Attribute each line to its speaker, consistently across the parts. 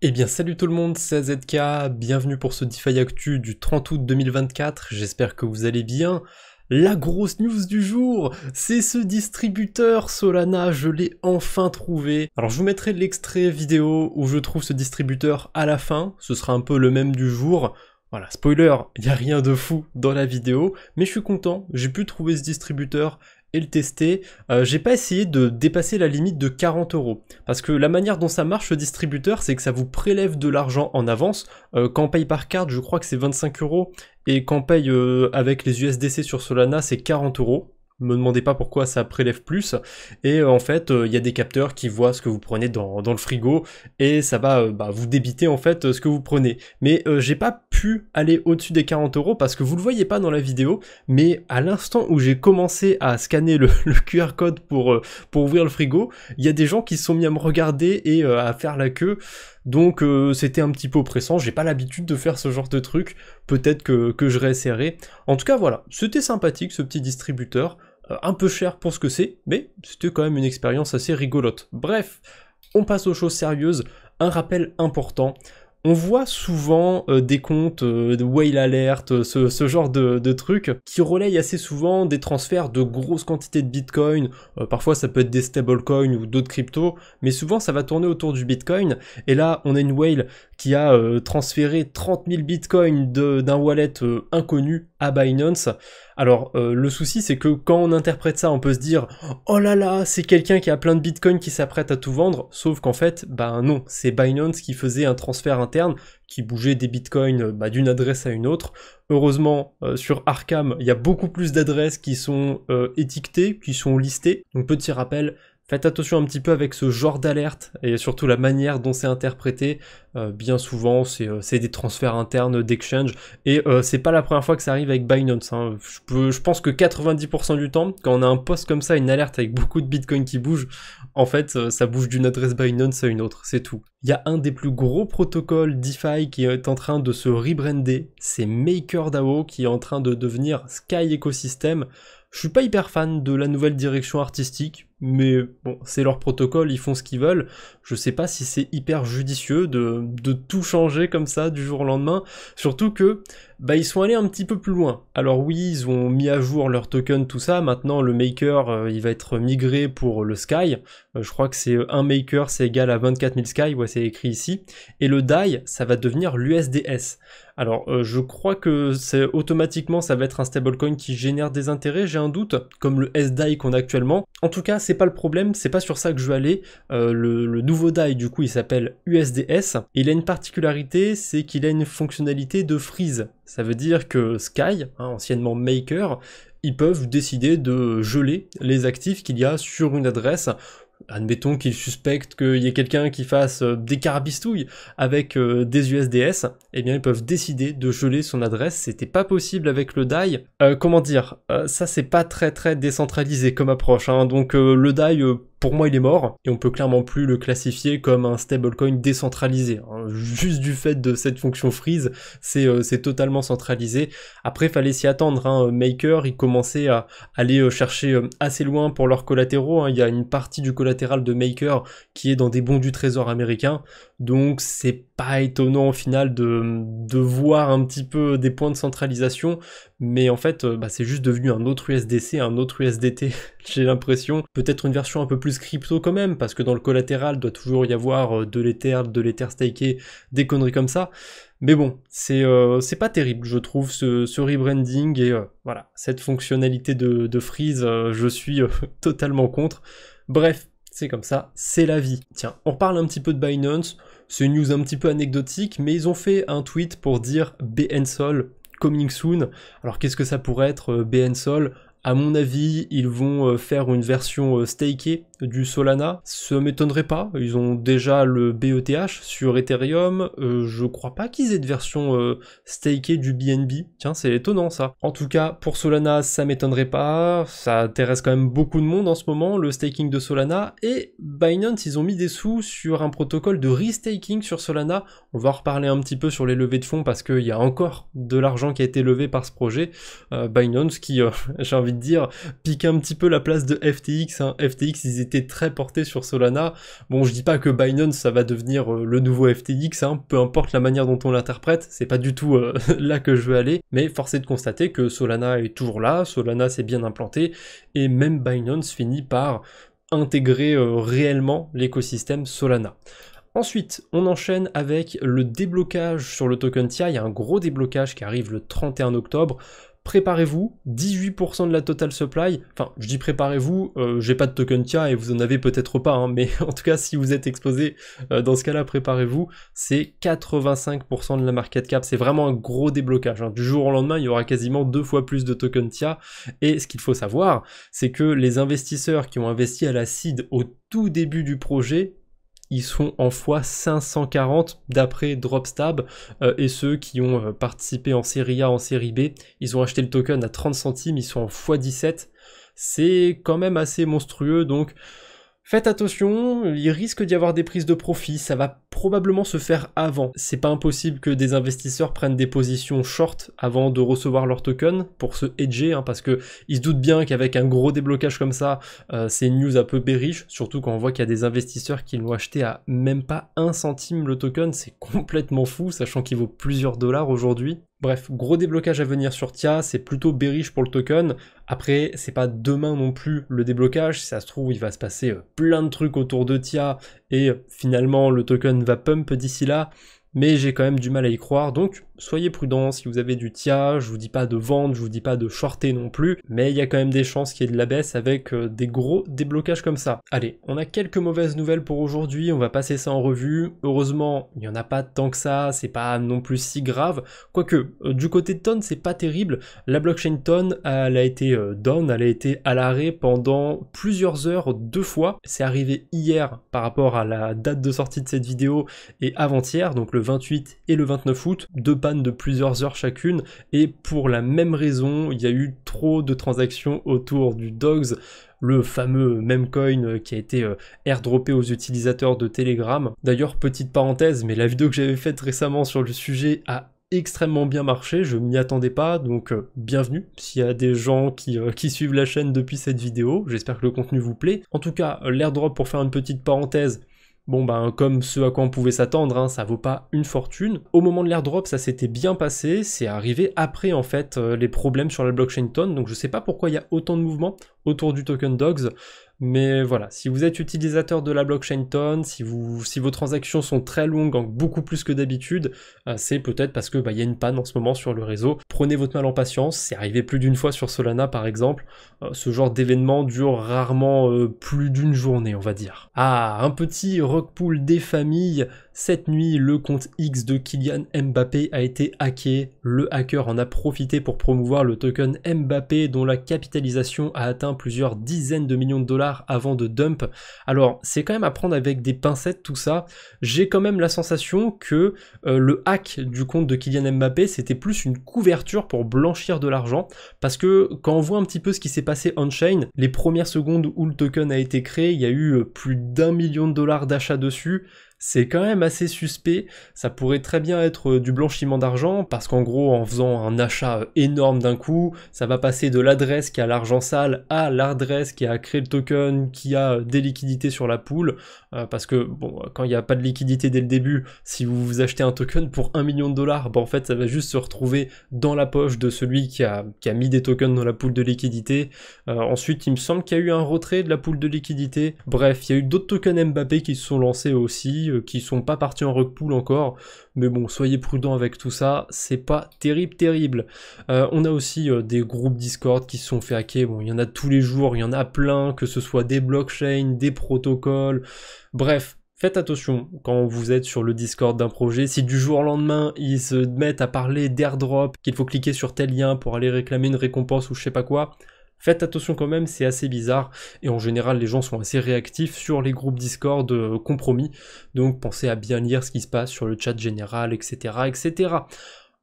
Speaker 1: Eh bien salut tout le monde, c'est ZK, bienvenue pour ce DeFi Actu du 30 août 2024, j'espère que vous allez bien. La grosse news du jour, c'est ce distributeur Solana, je l'ai enfin trouvé. Alors je vous mettrai l'extrait vidéo où je trouve ce distributeur à la fin, ce sera un peu le même du jour. Voilà, spoiler, il n'y a rien de fou dans la vidéo, mais je suis content, j'ai pu trouver ce distributeur et le tester. Euh, j'ai pas essayé de dépasser la limite de 40 euros parce que la manière dont ça marche le distributeur, c'est que ça vous prélève de l'argent en avance. Euh, quand on paye par carte, je crois que c'est 25 euros et quand paye euh, avec les USDC sur Solana, c'est 40 euros. Me demandez pas pourquoi ça prélève plus. Et en fait, il y a des capteurs qui voient ce que vous prenez dans, le frigo et ça va bah, vous débiter en fait ce que vous prenez. Mais j'ai pas aller au-dessus des 40 euros parce que vous le voyez pas dans la vidéo, mais à l'instant où j'ai commencé à scanner le, QR code pour, euh, pour ouvrir le frigo, il y a des gens qui se sont mis à me regarder et euh, à faire la queue. Donc euh, c'était un petit peu oppressant, j'ai pas l'habitude de faire ce genre de truc, peut-être que, que je réessayerai. En tout cas voilà, c'était sympathique ce petit distributeur, un peu cher pour ce que c'est, mais c'était quand même une expérience assez rigolote. Bref, on passe aux choses sérieuses, un rappel important, on voit souvent euh, des comptes euh, de whale alert, euh, ce, genre de, truc, trucs qui relayent assez souvent des transferts de grosses quantités de bitcoin. parfois, ça peut être des stablecoins ou d'autres cryptos, mais souvent ça va tourner autour du bitcoin. Et là, on a une whale qui a transféré 30 000 bitcoins d'un wallet inconnu à Binance. Alors euh, le souci c'est que quand on interprète ça, on peut se dire oh là là, c'est quelqu'un qui a plein de bitcoins qui s'apprête à tout vendre, sauf qu'en fait, bah non, c'est Binance qui faisait un transfert interne qui bougeait des bitcoins euh, bah, d'une adresse à une autre. Heureusement, euh, sur Arkham, il y a beaucoup plus d'adresses qui sont étiquetées, qui sont listées. Donc petit rappel, Faites attention un petit peu avec ce genre d'alerte et surtout la manière dont c'est interprété. Euh, bien souvent, euh, c'est des transferts internes d'exchange et euh, c'est pas la première fois que ça arrive avec Binance. Hein. Je, pense que 90% du temps, quand on a un poste comme ça, une alerte avec beaucoup de Bitcoin qui bouge, en fait, ça bouge d'une adresse Binance à une autre, c'est tout. Il y a un des plus gros protocoles DeFi qui est en train de se rebrander, c'est MakerDAO qui est en train de devenir Sky Ecosystem. Je suis pas hyper fan de la nouvelle direction artistique, mais bon, c'est leur protocole, ils font ce qu'ils veulent. Je sais pas si c'est hyper judicieux de, de, tout changer comme ça du jour au lendemain. Surtout que bah, ils sont allés un petit peu plus loin. Alors oui, ils ont mis à jour leur token, tout ça. Maintenant, le maker, euh, il va être migré pour le Sky. Euh, je crois que c'est euh, un maker, c'est égal à 24 000 Sky. c'est écrit ici. Et le DAI, ça va devenir l'USDS. Alors, je crois que c'est automatiquement, ça va être un stablecoin qui génère des intérêts. J'ai un doute, comme le SDAI qu'on a actuellement. En tout cas, c'est pas le problème. C'est pas sur ça que je vais aller. Le, le, nouveau DAI, du coup, il s'appelle USDS. Il a une particularité, c'est qu'il a une fonctionnalité de freeze. Ça veut dire que Sky, hein, anciennement Maker, ils peuvent décider de geler les actifs qu'il y a sur une adresse admettons qu'ils suspectent qu'il y ait quelqu'un qui fasse euh, des carabistouilles avec euh, des USDS, eh bien ils peuvent décider de geler son adresse, c'était pas possible avec le DAI. Euh, comment dire, ça c'est pas très très décentralisé comme approche, hein. donc le DAI pour moi il est mort et on peut clairement plus le classifier comme un stablecoin décentralisé. Hein. Juste du fait de cette fonction freeze, c'est euh, totalement centralisé. Après fallait s'y attendre, hein. Maker il commençait à aller euh, chercher euh, assez loin pour leurs collatéraux, hein. il y a une partie du collatéral de Maker qui est dans des bons du trésor américain, donc c'est pas étonnant au final de, de voir un petit peu des points de centralisation, mais en fait euh, bah, c'est juste devenu un autre USDC, un autre USDT, j'ai l'impression. Peut-être une version un peu plus crypto quand même, parce que dans le collatéral doit toujours y avoir euh, de l'Ether, de l'Ether staké, des conneries comme ça. Mais bon, c'est euh, c'est pas terrible, je trouve, ce, rebranding et voilà, cette fonctionnalité de, de freeze, je suis totalement contre. Bref, c'est comme ça, c'est la vie. Tiens, on parle un petit peu de Binance, c'est une news un petit peu anecdotique, mais ils ont fait un tweet pour dire BNSOL Coming Soon. Alors qu'est-ce que ça pourrait être euh, BN sol À mon avis, ils vont euh, faire une version euh, stakée du Solana, ça m'étonnerait pas. Ils ont déjà le BETH sur Ethereum. Euh, je crois pas qu'ils aient de version euh, du BNB. Tiens, c'est étonnant ça. En tout cas, pour Solana, ça m'étonnerait pas. Ça intéresse quand même beaucoup de monde en ce moment, le staking de Solana. Et Binance, ils ont mis des sous sur un protocole de restaking sur Solana. On va reparler un petit peu sur les levées de fonds parce qu'il y a encore de l'argent qui a été levé par ce projet. Euh, Binance qui, euh, j'ai envie de dire, pique un petit peu la place de FTX. Hein. FTX, ils étaient très porté sur Solana. Bon, je dis pas que Binance, ça va devenir euh, le nouveau FTX, hein. peu importe la manière dont on l'interprète, c'est pas du tout euh, là que je veux aller, mais force est de constater que Solana est toujours là, Solana s'est bien implanté, et même Binance finit par intégrer euh, réellement l'écosystème Solana. Ensuite, on enchaîne avec le déblocage sur le token TIA. Il y a un gros déblocage qui arrive le 31 octobre préparez-vous, 18% de la total supply, enfin je dis préparez-vous, euh, j'ai pas de token TIA et vous en avez peut-être pas, hein, mais en tout cas si vous êtes exposé, euh, dans ce cas-là préparez-vous, c'est 85% de la market cap, c'est vraiment un gros déblocage, hein. du jour au lendemain il y aura quasiment deux fois plus de token TIA, et ce qu'il faut savoir, c'est que les investisseurs qui ont investi à la seed au tout début du projet, ils sont en x 540 d'après Dropstab euh, et ceux qui ont euh, participé en série A, en série B, ils ont acheté le token à 30 centimes, ils sont en x 17. C'est quand même assez monstrueux donc Faites attention, il risque d'y avoir des prises de profit, ça va probablement se faire avant. C'est pas impossible que des investisseurs prennent des positions short avant de recevoir leur token pour se hedger, hein, parce que se doutent bien qu'avec un gros déblocage comme ça, euh, c'est une news un peu bearish, surtout quand on voit qu'il y a des investisseurs qui l'ont acheté à même pas un centime le token, c'est complètement fou, sachant qu'il vaut plusieurs dollars aujourd'hui. Bref, gros déblocage à venir sur TIA, c'est plutôt bearish pour le token. Après, c'est pas demain non plus le déblocage, ça se trouve, il va se passer euh, plein de trucs autour de TIA et euh, finalement le token va pump d'ici là mais j'ai quand même du mal à y croire, donc soyez prudents si vous avez du TIA, je vous dis pas de vendre, je vous dis pas de shorter non plus, mais il y a quand même des chances qu'il y ait de la baisse avec euh, des gros déblocages comme ça. Allez, on a quelques mauvaises nouvelles pour aujourd'hui, on va passer ça en revue, heureusement il n'y en a pas tant que ça, c'est pas non plus si grave, quoique euh, du côté de Ton c'est pas terrible, la blockchain tonne, elle a été euh, down, elle a été à l'arrêt pendant plusieurs heures, deux fois, c'est arrivé hier par rapport à la date de sortie de cette vidéo et avant-hier, donc le le 28 et le 29 août, deux pannes de plusieurs heures chacune, et pour la même raison, il y a eu trop de transactions autour du Dogs, le fameux coin euh, qui a été euh, airdroppé aux utilisateurs de Telegram. D'ailleurs, petite parenthèse, mais la vidéo que j'avais faite récemment sur le sujet a extrêmement bien marché, je m'y attendais pas, donc euh, bienvenue s'il y a des gens qui, qui, suivent la chaîne depuis cette vidéo, j'espère que le contenu vous plaît. En tout cas, l'airdrop, pour faire une petite parenthèse, Bon ben comme ce à quoi on pouvait s'attendre, hein, ça vaut pas une fortune. Au moment de l'airdrop, ça s'était bien passé, c'est arrivé après en fait euh, les problèmes sur la blockchain tone, donc je sais pas pourquoi il y a autant de mouvements autour du token dogs. Mais voilà, si vous êtes utilisateur de la blockchain Tone, si, si vos transactions sont très longues, beaucoup plus que d'habitude, euh, c'est peut-être parce que bah, y a une panne en ce moment sur le réseau. Prenez votre mal en patience, c'est arrivé plus d'une fois sur Solana par exemple. Euh, ce genre d'événement dure rarement euh, plus d'une journée, on va dire. Ah, un petit rock des familles. Cette nuit, le compte X de Kylian Mbappé a été hacké. Le hacker en a profité pour promouvoir le token Mbappé dont la capitalisation a atteint plusieurs dizaines de millions de dollars avant de dump. Alors, c'est quand même à prendre avec des pincettes tout ça. J'ai quand même la sensation que euh, le hack du compte de Kylian Mbappé, c'était plus une couverture pour blanchir de l'argent parce que quand on voit un petit peu ce qui s'est passé on-chain, les premières secondes où le token a été créé, il y a eu euh, plus d'un million de dollars d'achat dessus c'est quand même assez suspect. Ça pourrait très bien être euh, du blanchiment d'argent, parce qu'en gros, en faisant un achat euh, énorme d'un coup, ça va passer de l'adresse qui a l'argent sale à l'adresse qui a créé le token, qui a euh, des liquidités sur la poule. parce que, bon, quand il n'y a pas de liquidité dès le début, si vous vous achetez un token pour 1 million de dollars, ben, en fait, ça va juste se retrouver dans la poche de celui qui a, mis des tokens dans la poule de liquidité. ensuite, il me semble qu'il y a eu un retrait de la poule de liquidité. Bref, il y a eu d'autres tokens Mbappé qui se sont lancés aussi qui sont pas partis en rug encore. Mais bon, soyez prudents avec tout ça, c'est pas terrible, terrible. Euh, on a aussi euh, des groupes Discord qui se sont fait hacker. Bon, il y en a tous les jours, il y en a plein, que ce soit des blockchains, des protocoles. Bref, faites attention quand vous êtes sur le Discord d'un projet. Si du jour au lendemain, ils se mettent à parler d'airdrop, qu'il faut cliquer sur tel lien pour aller réclamer une récompense ou je sais pas quoi, Faites attention quand même, c'est assez bizarre. Et en général, les gens sont assez réactifs sur les groupes Discord euh, compromis. Donc pensez à bien lire ce qui se passe sur le chat général, etc. etc.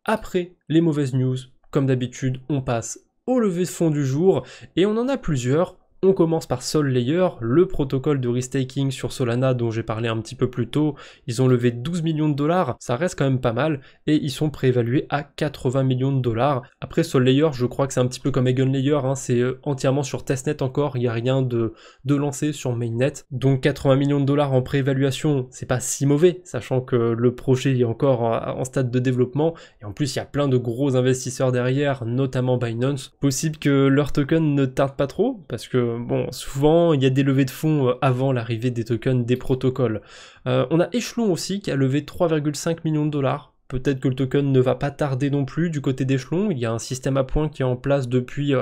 Speaker 1: Après les mauvaises news, comme d'habitude, on passe au lever de fond du jour. Et on en a plusieurs. On commence par Sol Layer, le protocole de restaking sur Solana dont j'ai parlé un petit peu plus tôt. Ils ont levé 12 millions de dollars, ça reste quand même pas mal, et ils sont préévalués à 80 millions de dollars. Après Sol Layer, je crois que c'est un petit peu comme Egon Layer, hein, c'est euh, entièrement sur testnet encore, il n'y a rien de, de lancé sur mainnet. Donc 80 millions de dollars en préévaluation, c'est pas si mauvais, sachant que le projet est encore euh, en stade de développement, et en plus il y a plein de gros investisseurs derrière, notamment Binance. Possible que leur token ne tarde pas trop, parce que euh, bon, souvent, il y a des levées de fonds euh, avant l'arrivée des tokens des protocoles. Euh, on a Echelon aussi qui a levé 3,5 millions de dollars. Peut-être que le token ne va pas tarder non plus du côté d'Echelon. Il y a un système à points qui est en place depuis,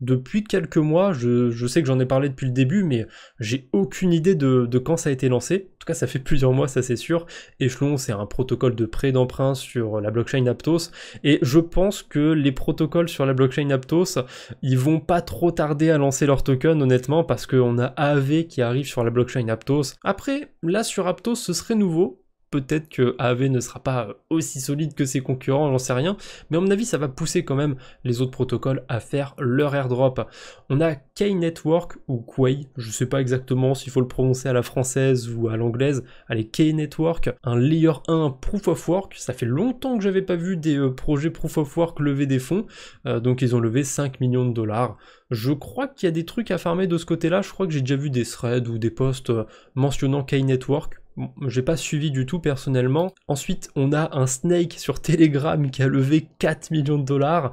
Speaker 1: depuis quelques mois. Je, sais que j'en ai parlé depuis le début, mais j'ai aucune idée de, quand ça a été lancé. En tout cas, ça fait plusieurs mois, ça c'est sûr. Echelon, c'est un protocole de prêt d'emprunt sur la blockchain Aptos. Et je pense que les protocoles sur la blockchain Aptos, ils vont pas trop tarder à lancer leur token, honnêtement, parce qu'on a AV qui arrive sur la blockchain Aptos. Après, là sur Aptos, ce serait nouveau peut-être que AV ne sera pas aussi solide que ses concurrents, j'en sais rien. Mais à mon avis, ça va pousser quand même les autres protocoles à faire leur airdrop. On a K-Network ou Quay, je ne sais pas exactement s'il faut le prononcer à la française ou à l'anglaise, allez K-Network, un layer 1 proof of work, ça fait longtemps que je n'avais pas vu des euh, projets proof of work lever des fonds, euh, donc ils ont levé 5 millions de dollars. Je crois qu'il y a des trucs à farmer de ce côté-là, je crois que j'ai déjà vu des threads ou des posts euh, mentionnant K-Network, je j'ai pas suivi du tout personnellement. Ensuite, on a un Snake sur Telegram qui a levé 4 millions de dollars.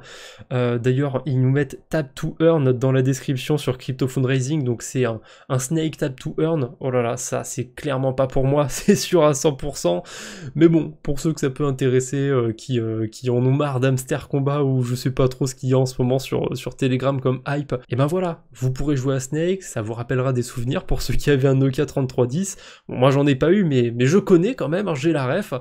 Speaker 1: D'ailleurs, ils nous mettent Tap to Earn dans la description sur crypto fundraising, donc c'est un, snake tap to earn. Oh là là, ça c'est clairement pas pour moi, c'est sûr à 100%. Mais bon, pour ceux que ça peut intéresser, euh, qui, euh, qui en ont marre d'Amster Combat ou je sais pas trop ce qu'il y a en ce moment sur, sur Telegram comme hype, et eh ben voilà, vous pourrez jouer à Snake, ça vous rappellera des souvenirs pour ceux qui avaient un Nokia 3310. moi j'en ai pas eu, mais, je connais quand même, hein, j'ai la ref.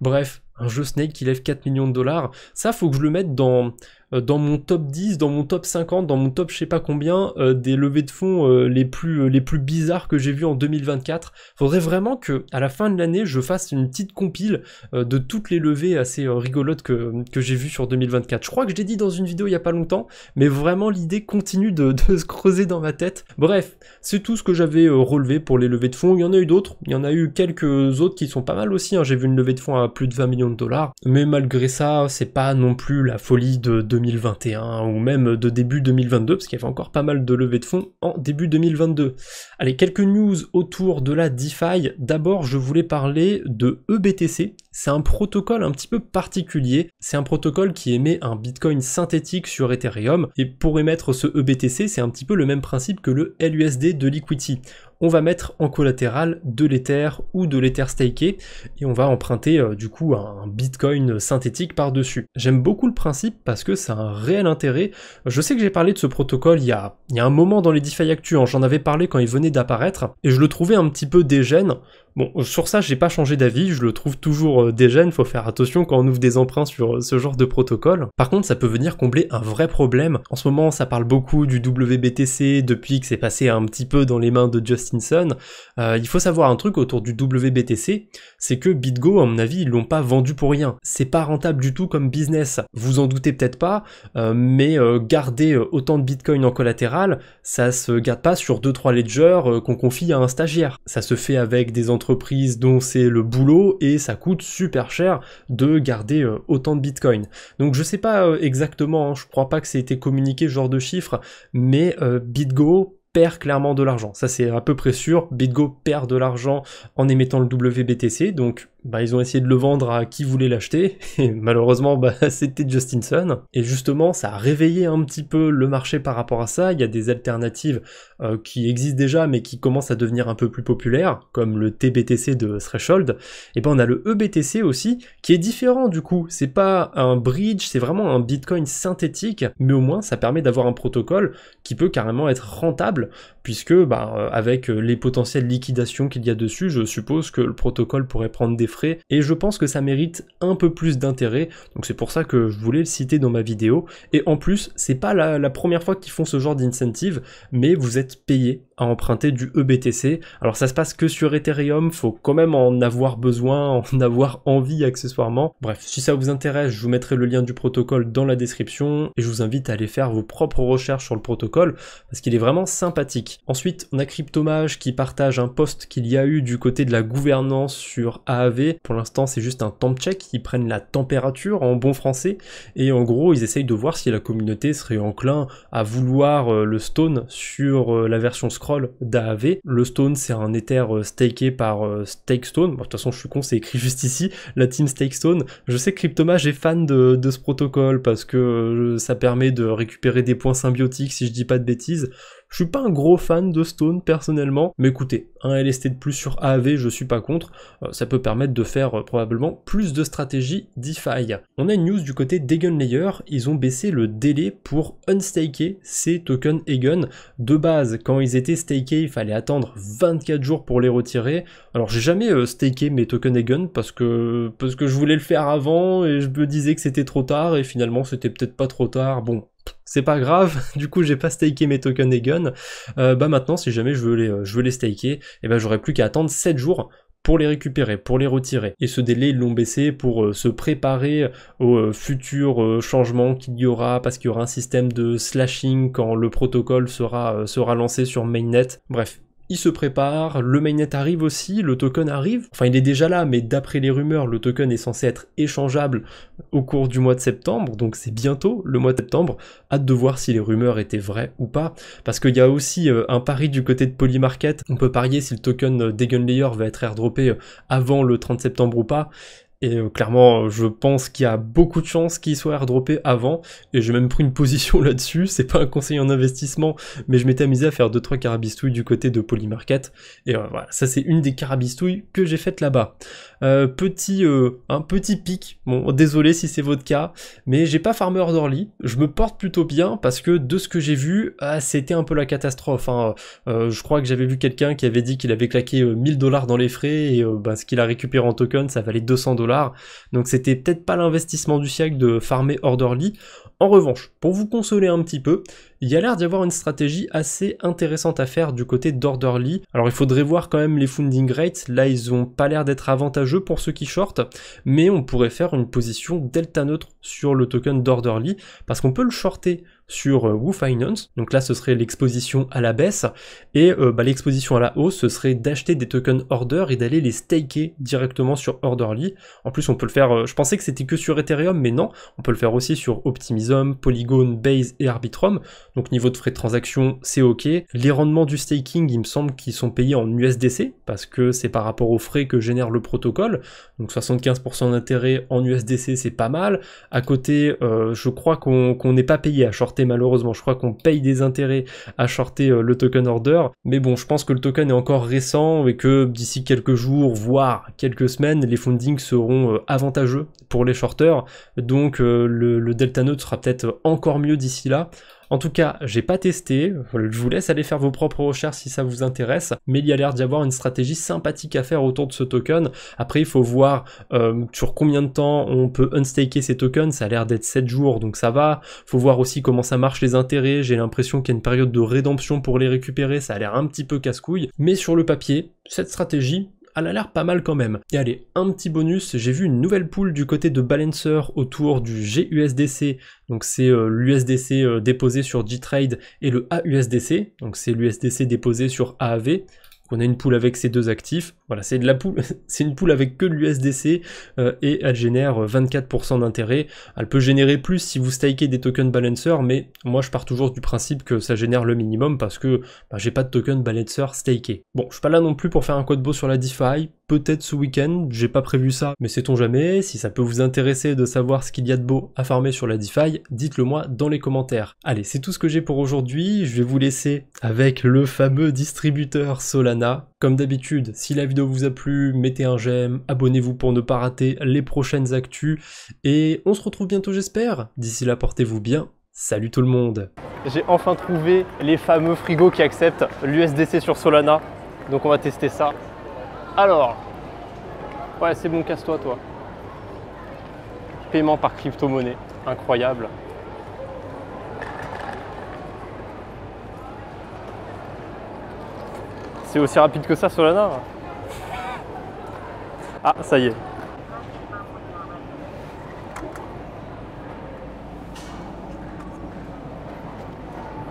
Speaker 1: Bref, un jeu Snake qui lève 4 millions de dollars, ça faut que je le mette dans euh, dans mon top 10, dans mon top 50, dans mon top je sais pas combien euh, des levées de fonds euh, les plus les plus bizarres que j'ai vues en 2024. Faudrait vraiment que à la fin de l'année, je fasse une petite compile de toutes les levées assez rigolotes que, que j'ai vues sur 2024. Je crois que je l'ai dit dans une vidéo il y a pas longtemps, mais vraiment l'idée continue de, se creuser dans ma tête. Bref, c'est tout ce que j'avais relevé pour les levées de fonds. Il y en a eu d'autres, il y en a eu quelques autres qui sont pas mal aussi. Hein. J'ai vu une levée de fonds à plus de 20 millions de dollars, mais malgré ça, c'est pas non plus la folie de, de 2021 ou même de début 2022, parce qu'il y avait encore pas mal de levées de fonds en début 2022. Allez, quelques news autour de la DeFi. D'abord, je voulais parler de EBTC. C'est un protocole un petit peu particulier. C'est un protocole qui émet un Bitcoin synthétique sur Ethereum. Et pour émettre ce EBTC, c'est un petit peu le même principe que le LUSD de Liquity on va mettre en collatéral de l'Ether ou de l'Ether staké et on va emprunter euh, du coup un Bitcoin synthétique par-dessus. J'aime beaucoup le principe parce que c'est un réel intérêt. Je sais que j'ai parlé de ce protocole il y a, il y a un moment dans les DeFi Actu, hein. j'en avais parlé quand il venait d'apparaître et je le trouvais un petit peu dégène Bon, sur ça, j'ai pas changé d'avis, je le trouve toujours euh, dégène, faut faire attention quand on ouvre des emprunts sur euh, ce genre de protocole. Par contre, ça peut venir combler un vrai problème. En ce moment, ça parle beaucoup du WBTC depuis que c'est passé un petit peu dans les mains de Justin Sun. Euh, il faut savoir un truc autour du WBTC, c'est que BitGo, à mon avis, ils l'ont pas vendu pour rien. C'est pas rentable du tout comme business. Vous en doutez peut-être pas, euh, mais euh, garder euh, autant de Bitcoin en collatéral, ça se garde pas sur 2-3 ledgers qu'on confie à un stagiaire. Ça se fait avec des entreprises dont c'est le boulot et ça coûte super cher de garder autant de Bitcoin. Donc je sais pas exactement, hein, je crois pas que ça été communiqué genre de chiffres, mais BitGo perd clairement de l'argent. Ça c'est à peu près sûr. BitGo perd de l'argent en émettant le WBTC, donc bah, ils ont essayé de le vendre à qui voulait l'acheter, et malheureusement, bah, c'était Justinson. Et justement, ça a réveillé un petit peu le marché par rapport à ça. Il y a des alternatives euh, qui existent déjà, mais qui commencent à devenir un peu plus populaires, comme le TBTC de Threshold. Et ben, on a le EBTC aussi, qui est différent du coup. C'est pas un bridge, c'est vraiment un Bitcoin synthétique, mais au moins, ça permet d'avoir un protocole qui peut carrément être rentable, puisque bah, euh, avec euh, les potentielles liquidations qu'il y a dessus, je suppose que le protocole pourrait prendre des frais et je pense que ça mérite un peu plus d'intérêt. Donc c'est pour ça que je voulais le citer dans ma vidéo. Et en plus, c'est pas la, première fois qu'ils font ce genre d'incentive, mais vous êtes payé à emprunter du EBTC. Alors ça se passe que sur Ethereum, faut quand même en avoir besoin, en avoir envie accessoirement. Bref, si ça vous intéresse, je vous mettrai le lien du protocole dans la description et je vous invite à aller faire vos propres recherches sur le protocole parce qu'il est vraiment sympathique. Ensuite, on a Cryptomage qui partage un post qu'il y a eu du côté de la gouvernance sur AAV pour l'instant c'est juste un temp check, ils prennent la température en bon français, et en gros ils essayent de voir si la communauté serait enclin à vouloir euh, le stone sur euh, la version scroll d'AAV. Le stone c'est un éther euh, staké par Stakestone, de toute façon je suis con c'est écrit juste ici, la team Stakestone. Je sais que Cryptomage est fan de, de ce protocole parce que ça permet de récupérer des points symbiotiques si je dis pas de bêtises. Je suis pas un gros fan de Stone personnellement, mais écoutez, un LST de plus sur AV, je suis pas contre, euh, ça peut permettre de faire euh, probablement plus de stratégies DeFi. On a une news du côté Layer, ils ont baissé le délai pour unstaker ces tokens Eigen. De base, quand ils étaient stakés, il fallait attendre 24 jours pour les retirer. Alors j'ai jamais euh, staké mes tokens Egon parce que, parce que je voulais le faire avant et je me disais que c'était trop tard et finalement c'était peut-être pas trop tard. Bon, c'est pas grave, du coup j'ai pas staké mes tokens et guns, euh, bah maintenant si jamais je veux les, euh, je veux les staker, et eh ben, j'aurais plus qu'à attendre 7 jours pour les récupérer, pour les retirer. Et ce délai, ils l'ont baissé pour euh, se préparer aux futurs changements qu'il y aura, parce qu'il y aura un système de slashing quand le protocole sera, sera lancé sur mainnet. Bref, il se prépare, le mainnet arrive aussi, le token arrive. Enfin, il est déjà là, mais d'après les rumeurs, le token est censé être échangeable au cours du mois de septembre, donc c'est bientôt le mois de septembre. Hâte de voir si les rumeurs étaient vraies ou pas, parce qu'il y a aussi euh, un pari du côté de Polymarket. On peut parier si le token euh, Degenlayer va être airdroppé euh, avant le 30 septembre ou pas. Et euh, clairement, je pense qu'il y a beaucoup de chances qu'il soit airdroppé avant. Et j'ai même pris une position là-dessus. C'est pas un conseil en investissement, mais je m'étais amusé à faire 2-3 carabistouilles du côté de Polymarket. Et euh, voilà, ça c'est une des carabistouilles que j'ai faites là-bas. Euh, petit, un petit pic. Bon, désolé si c'est votre cas, mais j'ai pas farmer d'Orly. Je me porte plutôt bien parce que de ce que j'ai vu, ah, c'était un peu la catastrophe. Hein. je crois que j'avais vu quelqu'un qui avait dit qu'il avait claqué 1000 dollars dans les frais et bah, ce qu'il a récupéré en token, ça valait 200 dollars donc c'était peut-être pas l'investissement du siècle de farmer orderly. En revanche, pour vous consoler un petit peu, il y a l'air d'y avoir une stratégie assez intéressante à faire du côté d'Orderly. Alors il faudrait voir quand même les funding rates, là ils ont pas l'air d'être avantageux pour ceux qui shortent, mais on pourrait faire une position delta neutre sur le token d'Orderly, parce qu'on peut le shorter sur euh, Finance. Donc là, ce serait l'exposition à la baisse. Et euh, bah, l'exposition à la hausse, ce serait d'acheter des tokens order et d'aller les staker directement sur Orderly. En plus, on peut le faire, euh, je pensais que c'était que sur Ethereum, mais non, on peut le faire aussi sur Optimism, Polygon, Base et Arbitrum. Donc niveau de frais de transaction, c'est OK. Les rendements du staking, il me semble qu'ils sont payés en USDC, parce que c'est par rapport aux frais que génère le protocole. Donc 75% d'intérêt en USDC, c'est pas mal. À côté, je crois qu'on n'est pas payé à short malheureusement. Je crois qu'on paye des intérêts à shorter euh, le token order. Mais bon, je pense que le token est encore récent et que d'ici quelques jours, voire quelques semaines, les fundings seront euh, avantageux pour les shorters. Donc euh, le, delta note sera peut-être encore mieux d'ici là. En tout cas, j'ai pas testé, je vous laisse aller faire vos propres recherches si ça vous intéresse, mais il y a l'air d'y avoir une stratégie sympathique à faire autour de ce token. Après, il faut voir euh, sur combien de temps on peut unstaker ces tokens, ça a l'air d'être 7 jours, donc ça va. Faut voir aussi comment ça marche les intérêts, j'ai l'impression qu'il y a une période de rédemption pour les récupérer, ça a l'air un petit peu casse-couille, mais sur le papier, cette stratégie, elle a l'air pas mal quand même. Et allez, un petit bonus, j'ai vu une nouvelle poule du côté de Balancer autour du GUSDC, donc c'est euh, l'USDC euh, déposé sur G-Trade et le AUSDC, donc c'est l'USDC déposé sur AAV qu'on a une poule avec ces deux actifs. Voilà, c'est de la poule, c'est une poule avec que de l'USDC euh, et elle génère 24% euh, d'intérêt. Elle peut générer plus si vous stakez des tokens balancers, mais moi je pars toujours du principe que ça génère le minimum parce que bah, j'ai pas de token balancer staké. Bon, je suis pas là non plus pour faire un code beau sur la DeFi, peut-être ce week-end, j'ai pas prévu ça, mais sait-on jamais, si ça peut vous intéresser de savoir ce qu'il y a de beau à farmer sur la DeFi, dites-le moi dans les commentaires. Allez, c'est tout ce que j'ai pour aujourd'hui, je vais vous laisser avec le fameux distributeur Solana. Comme d'habitude, si la vidéo vous a plu, mettez un j'aime, abonnez-vous pour ne pas rater les prochaines actus, et on se retrouve bientôt j'espère. D'ici là, portez-vous bien, salut tout le monde J'ai enfin trouvé les fameux frigos qui acceptent l'USDC sur Solana, donc on va tester ça. Alors, ouais, c'est bon, casse-toi, toi. Paiement par crypto-monnaie, incroyable. C'est aussi rapide que ça, Solana hein. Ah, ça y est.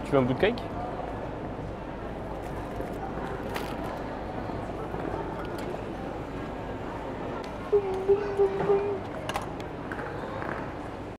Speaker 1: Tu veux un bout de cake